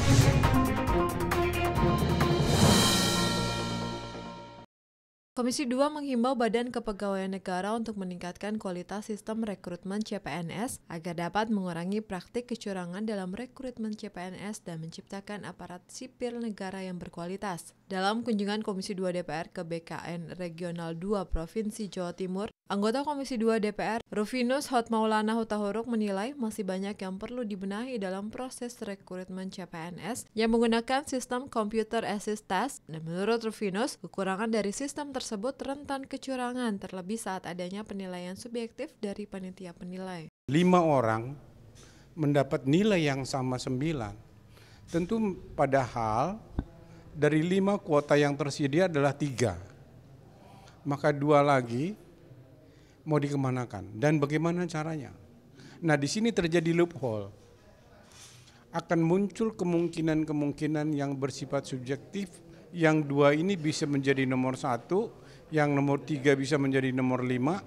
Thank you. Komisi 2 menghimbau Badan Kepegawaian Negara untuk meningkatkan kualitas sistem rekrutmen CPNS agar dapat mengurangi praktik kecurangan dalam rekrutmen CPNS dan menciptakan aparat sipil negara yang berkualitas. Dalam kunjungan Komisi 2 DPR ke BKN Regional 2 Provinsi Jawa Timur, Anggota Komisi 2 DPR, Rufinus Hotmaulana Hutahuruk menilai masih banyak yang perlu dibenahi dalam proses rekrutmen CPNS yang menggunakan sistem komputer Assist Test dan menurut Rufinus, kekurangan dari sistem tersebut tersebut rentan kecurangan terlebih saat adanya penilaian subjektif dari panitia penilai. Lima orang mendapat nilai yang sama sembilan. Tentu padahal dari lima kuota yang tersedia adalah tiga. Maka dua lagi mau dikemanakan dan bagaimana caranya. Nah di sini terjadi loophole. Akan muncul kemungkinan-kemungkinan yang bersifat subjektif yang dua ini bisa menjadi nomor satu, yang nomor tiga bisa menjadi nomor lima.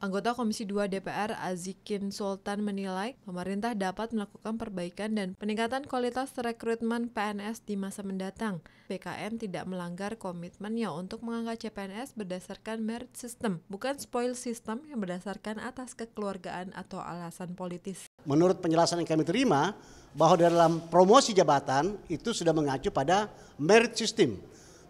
Anggota Komisi 2 DPR Azikin Sultan menilai pemerintah dapat melakukan perbaikan dan peningkatan kualitas rekrutmen PNS di masa mendatang. PKN tidak melanggar komitmennya untuk mengangkat CPNS berdasarkan merit system, bukan spoil system yang berdasarkan atas kekeluargaan atau alasan politis. Menurut penjelasan yang kami terima, bahwa dalam promosi jabatan itu sudah mengacu pada merit system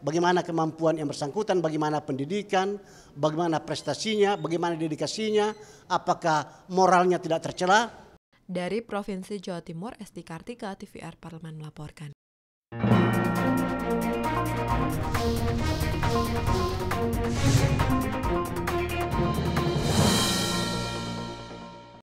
bagaimana kemampuan yang bersangkutan, bagaimana pendidikan, bagaimana prestasinya, bagaimana dedikasinya, apakah moralnya tidak tercela. Dari Provinsi Jawa Timur, Esti Kartika, TVR Parlemen melaporkan.